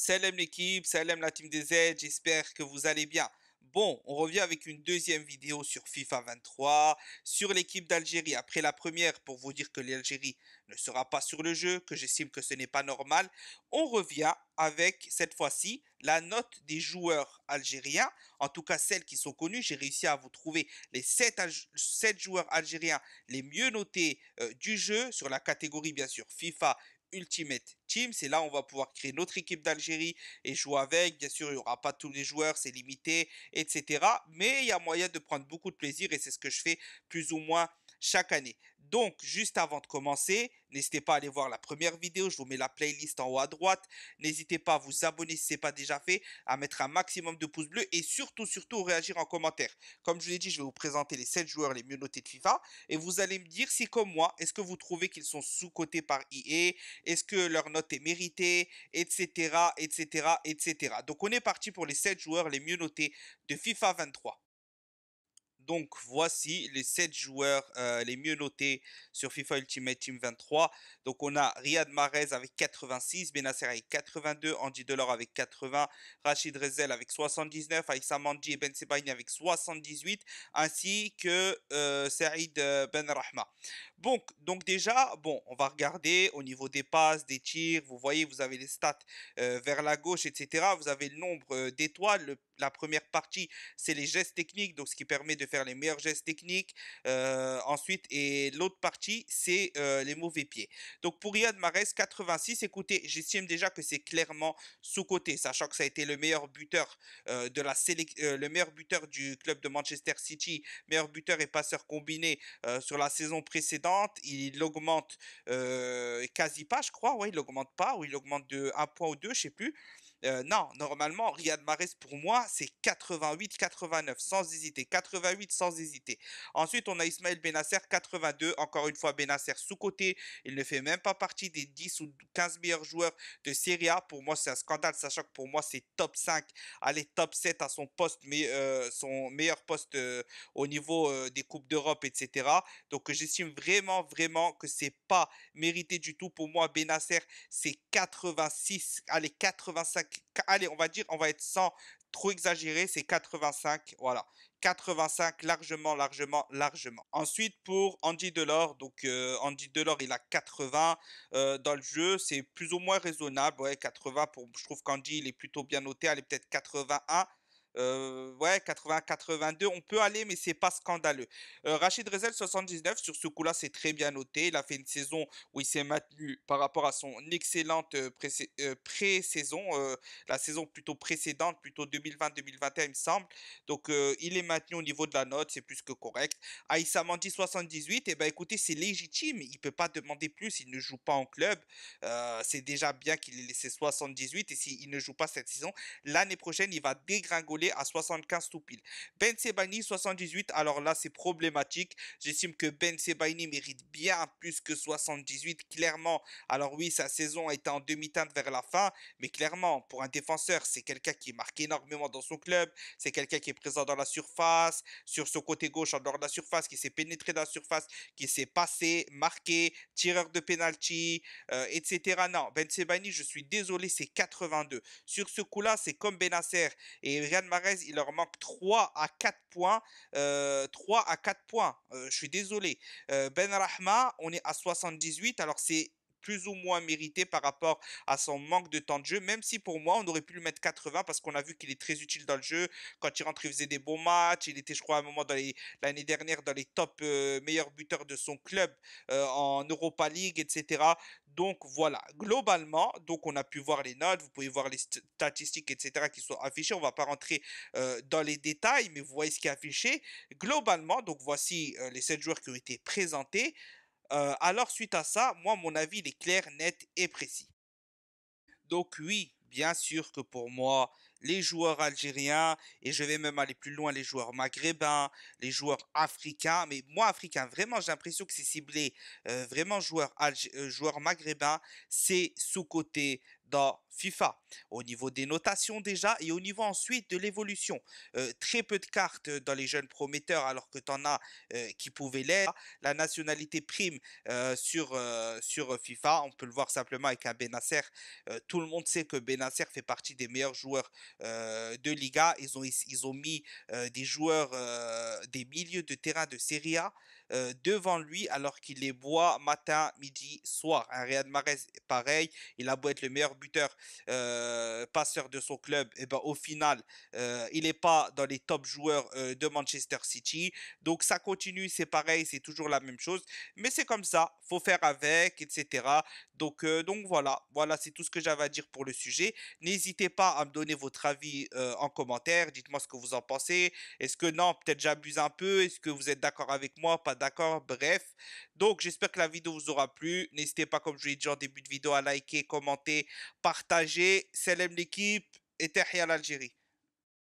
Salam l'équipe, salam la team des aides, j'espère que vous allez bien. Bon, on revient avec une deuxième vidéo sur FIFA 23, sur l'équipe d'Algérie. Après la première, pour vous dire que l'Algérie ne sera pas sur le jeu, que j'estime que ce n'est pas normal, on revient avec cette fois-ci la note des joueurs algériens, en tout cas celles qui sont connues. J'ai réussi à vous trouver les 7, joueurs algériens les mieux notés euh, du jeu sur la catégorie bien sûr FIFA Ultimate Team. C'est là où on va pouvoir créer notre équipe d'Algérie et jouer avec. Bien sûr, il n'y aura pas tous les joueurs, c'est limité, etc. Mais il y a moyen de prendre beaucoup de plaisir et c'est ce que je fais plus ou moins chaque année. Donc, juste avant de commencer, n'hésitez pas à aller voir la première vidéo. Je vous mets la playlist en haut à droite. N'hésitez pas à vous abonner si ce n'est pas déjà fait, à mettre un maximum de pouces bleus et surtout, surtout, réagir en commentaire. Comme je vous l'ai dit, je vais vous présenter les 7 joueurs les mieux notés de FIFA et vous allez me dire si, comme moi, est-ce que vous trouvez qu'ils sont sous-cotés par EA Est-ce que leur note est méritée Etc, etc, etc. Donc, on est parti pour les 7 joueurs les mieux notés de FIFA 23. Donc voici les 7 joueurs euh, les mieux notés sur FIFA Ultimate Team 23. Donc on a Riyad Mahrez avec 86, Benasser avec 82, Andy Delors avec 80, Rachid Rezel avec 79, Aïssa Mandi et Ben Sebaini avec 78, ainsi que euh, Saïd euh, Ben Rahma. Donc, donc déjà, bon, on va regarder au niveau des passes, des tirs, vous voyez, vous avez les stats vers la gauche, etc. Vous avez le nombre d'étoiles, le la première partie, c'est les gestes techniques, donc ce qui permet de faire les meilleurs gestes techniques. Euh, ensuite, et l'autre partie, c'est euh, les mauvais pieds. Donc pour Riyad Marès, 86, écoutez, j'estime déjà que c'est clairement sous-côté, sachant que ça a été le meilleur buteur euh, de la le meilleur buteur du club de Manchester City, meilleur buteur et passeur combiné sur la saison précédente. Il augmente quasi pas, je crois, ouais, il augmente pas, ou il augmente de un point ou deux, je sais plus non, normalement, Riyad Mahrez, pour moi, c'est 88-89, sans hésiter. 88, sans hésiter. Ensuite, on a Ismaël Benasser, 82. Encore une fois, Benasser sous-côté. Il ne fait même pas partie des 10 ou 15 meilleurs joueurs de Serie A. Pour moi, c'est un scandale, sachant que pour moi, c'est top 5, allez, top 7 à son poste, mais son meilleur poste au niveau des Coupes d'Europe, etc. Donc, j'estime vraiment, vraiment que c'est pas mérité du tout. Pour moi, Benasser, c'est 86, allez, 85 allez, on va dire, on va être sans trop exagérer, c'est 85, voilà. 85 largement, largement, largement. Ensuite pour Andy Delors, donc euh, Andy Delors il a 80 euh, dans le jeu, c'est plus ou moins raisonnable, ouais 80 pour, je trouve qu'Andy il est plutôt bien noté, est peut-être 81, euh, ouais, 80, 82, on peut aller, mais c'est pas scandaleux. Euh, Rachid Rezel, 79, sur ce coup-là, c'est très bien noté. Il a fait une saison où il s'est maintenu par rapport à son excellente euh, pré-saison, la saison plutôt précédente, plutôt 2020-2021, il me semble. Donc, il est maintenu au niveau de la note, c'est plus que correct. Aïssa Mandi, 78, et eh ben écoutez, c'est légitime, il peut pas demander plus, il ne joue pas en club. c'est déjà bien qu'il ait laissé 78, et s'il ne joue pas cette saison, l'année prochaine, il va dégringoler à 75 tout pile. Ben Sebaini 78, alors là c'est problématique. J'estime que Ben Sebaini mérite bien plus que 78 clairement. Alors oui, sa saison est en demi-teinte vers la fin, mais clairement pour un défenseur, c'est quelqu'un qui marque énormément dans son club, c'est quelqu'un qui est présent dans la surface, sur son côté gauche en dehors de la surface, qui s'est pénétré dans la surface, qui s'est passé, marqué, tireur de penalty, euh, etc. Non, Ben Sebaini, je suis désolé, c'est 82. Sur ce coup-là, c'est comme Benasser et Ryan il leur manque 3 à 4 points. 3 euh, à 4 points, euh, je suis désolé. Euh, ben Rahma, on est à 78, alors c'est plus ou moins mérité par rapport à son manque de temps de jeu, même si pour moi, on aurait pu le mettre 80 parce qu'on a vu qu'il est très utile dans le jeu. Quand il rentre, il faisait des bons matchs. Il était, je crois, à un moment l'année dernière dans les top euh, meilleurs buteurs de son club euh, en Europa League, etc. Donc voilà, globalement, donc on a pu voir les notes, vous pouvez voir les statistiques, etc. qui sont affichées. On ne va pas rentrer euh, dans les détails, mais vous voyez ce qui est affiché. Globalement, donc voici les 7 joueurs qui ont été présentés. Euh, alors suite à ça, moi mon avis il est clair, net et précis. Donc oui, bien sûr que pour moi, les joueurs algériens, et je vais même aller plus loin, les joueurs maghrébins, les joueurs africains, mais moi africain, vraiment j'ai l'impression que c'est ciblé, euh, vraiment joueurs, euh, joueurs maghrébins, c'est sous-côté dans FIFA, au niveau des notations déjà et au niveau ensuite de l'évolution. Euh, très peu de cartes dans les jeunes prometteurs alors que tu en as euh, qui pouvaient l'être. La nationalité prime euh, sur, sur FIFA, on peut le voir simplement avec un Benacer. tout le monde sait que Benacer fait partie des meilleurs joueurs de Liga. Ils ont, ils ont mis des joueurs, des milieux de terrain de Serie A devant lui alors qu'il les boit matin, midi, soir. Un Real Madrid pareil, il a beau être le meilleur buteur euh, passeur de son club, et eh ben, au final, euh, il n'est pas dans les top joueurs euh, de Manchester City. Donc ça continue, c'est pareil, c'est toujours la même chose. Mais c'est comme ça, faut faire avec, etc. Donc, donc voilà, voilà, c'est tout ce que j'avais à dire pour le sujet. N'hésitez pas à me donner votre avis en commentaire. Dites-moi ce que vous en pensez. Est-ce que non, peut-être j'abuse un peu. Est-ce que vous êtes d'accord avec moi, pas d'accord. Bref. Donc j'espère que la vidéo vous aura plu. N'hésitez pas, comme je l'ai dit en début de vidéo, à liker, commenter, partagez, salam l'équipe et à l'Algérie.